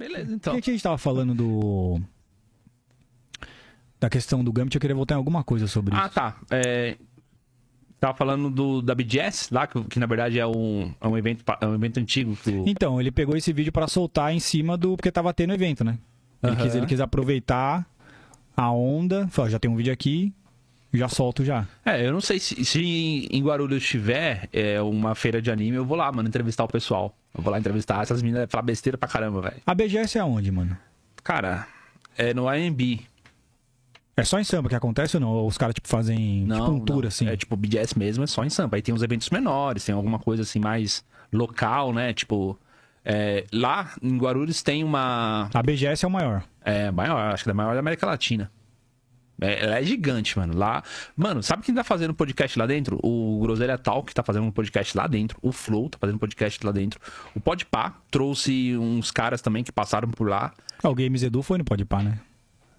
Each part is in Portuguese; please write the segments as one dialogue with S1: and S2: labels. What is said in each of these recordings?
S1: Beleza,
S2: então. Por que a gente tava falando do. Da questão do Gambit, eu queria voltar em alguma coisa sobre ah,
S1: isso. Ah, tá. É, tava falando do, da BGS lá, que, que na verdade é um, é um, evento, é um evento antigo. que.
S2: Então, ele pegou esse vídeo para soltar em cima do. Porque tava tendo evento, né? Ele, uhum. quis, ele quis aproveitar a onda. Falou, já tem um vídeo aqui, já solto já.
S1: É, eu não sei se, se em Guarulhos tiver é, uma feira de anime, eu vou lá, mano, entrevistar o pessoal. Eu vou lá entrevistar essas meninas, é falar besteira pra caramba, velho. A BGS é onde, mano? Cara, é no AMB. É só em samba que acontece ou
S2: não? os caras, tipo, fazem tipo, não, tipo, um
S1: tour, não. assim? É, tipo, BGS mesmo é só em samba. Aí tem uns eventos menores, tem alguma coisa, assim, mais local, né? Tipo, é, lá em Guarulhos tem uma... A BGS é o maior. É, maior. Acho que é a maior da América Latina. É, ela é gigante, mano. Lá. Mano, sabe quem tá fazendo podcast lá dentro? O Groselha Tal, que tá fazendo um podcast lá dentro. O Flow tá fazendo podcast lá dentro. O Podpah trouxe uns caras também que passaram por lá. Ah, o Games Edu foi no Podpah, né?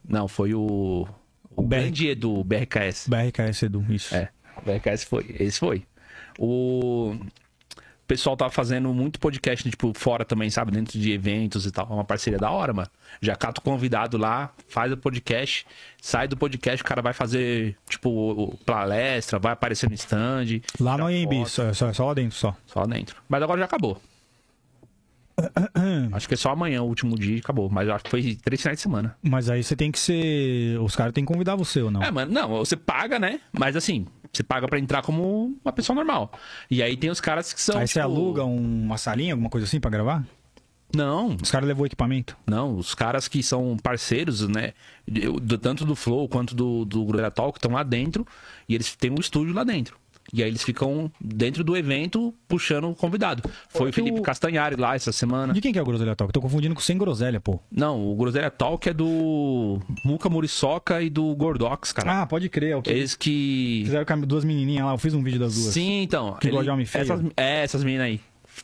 S1: Não, foi o. O, o BR... Edu, BRKS.
S2: BRKS Edu, isso. É.
S1: BRKS foi. Esse foi. O pessoal tá fazendo muito podcast, tipo, fora também, sabe? Dentro de eventos e tal. É uma parceria da hora, mano. Já cata o convidado lá, faz o podcast, sai do podcast, o cara vai fazer, tipo, palestra, vai aparecer no stand.
S2: Lá no IMB, só, só, só lá dentro, só. Só lá
S1: dentro. Mas agora já acabou.
S2: Acho que é só
S1: amanhã, o último
S2: dia, acabou. Mas acho que foi três finais de semana. Mas aí você tem que ser. Os caras têm que convidar você ou não?
S1: É, mano, não, você paga, né? Mas assim, você paga para entrar como uma pessoa normal. E aí tem os caras que são. Aí tipo... você aluga
S2: uma salinha, alguma coisa assim para gravar? Não. Os caras levou
S1: equipamento? Não, os caras que são parceiros, né? tanto do Flow quanto do, do Gruera Talk estão lá dentro. E eles têm um estúdio lá dentro. E aí eles ficam dentro do evento puxando o convidado. Foi o Felipe Castanhari lá essa semana. De quem que é o Groselha Talk? Tô confundindo com Sem
S2: Groselha, pô.
S1: Não, o Groselha Talk é do Muca Muriçoca e do Gordox,
S2: cara. Ah, pode crer. É o que... Eles que... Fizeram duas menininhas lá, eu fiz um vídeo das duas. Sim, então. Que ele... gosta de homem feio. Essas...
S1: É, essas meninas aí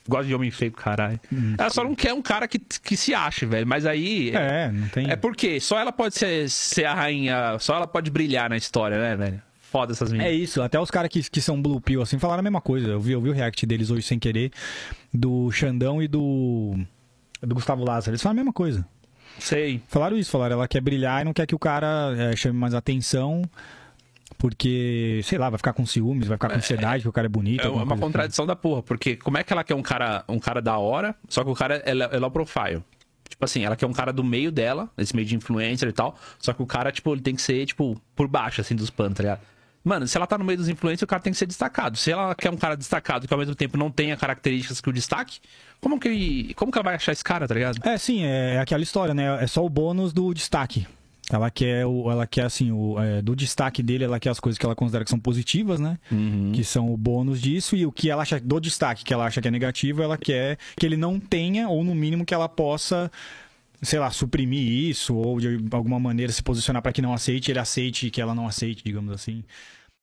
S1: gosta de homem feio, caralho. Hum, ela só não quer um cara que, que se ache, velho. Mas aí. É, não tem. É porque só ela pode ser, ser a rainha, só ela pode brilhar na história, né, velho? foda essas minas. É
S2: isso, até os caras que, que são blue pill, assim, falaram a mesma coisa. Eu vi, eu vi o react deles hoje sem querer, do Xandão e do, do Gustavo Lázaro. Eles falaram a mesma coisa. Sei. Falaram isso, falaram, ela quer brilhar e não quer que o cara é, chame mais atenção. Porque, sei lá, vai ficar com ciúmes, vai ficar com é, ansiedade, é, que o cara é bonito. É uma assim. contradição
S1: assim. da porra, porque como é que ela quer um cara, um cara da hora, só que o cara é, é low profile? Tipo assim, ela quer um cara do meio dela, esse meio de influencer e tal, só que o cara, tipo, ele tem que ser, tipo, por baixo, assim, dos panos, tá ligado? Mano, se ela tá no meio dos influencers, o cara tem que ser destacado. Se ela quer um cara destacado que ao mesmo tempo não tenha características que o destaque, como que, como que ela vai achar esse cara, tá ligado?
S2: É, sim, é, é aquela história, né? É só o bônus do destaque. Ela quer, o, ela quer assim, o, é, do destaque dele, ela quer as coisas que ela considera que são positivas, né? Uhum. Que são o bônus disso. E o que ela acha do destaque, que ela acha que é negativo, ela quer que ele não tenha, ou no mínimo que ela possa sei lá, suprimir isso ou de alguma maneira se posicionar para que não aceite, ele aceite que ela não aceite, digamos assim.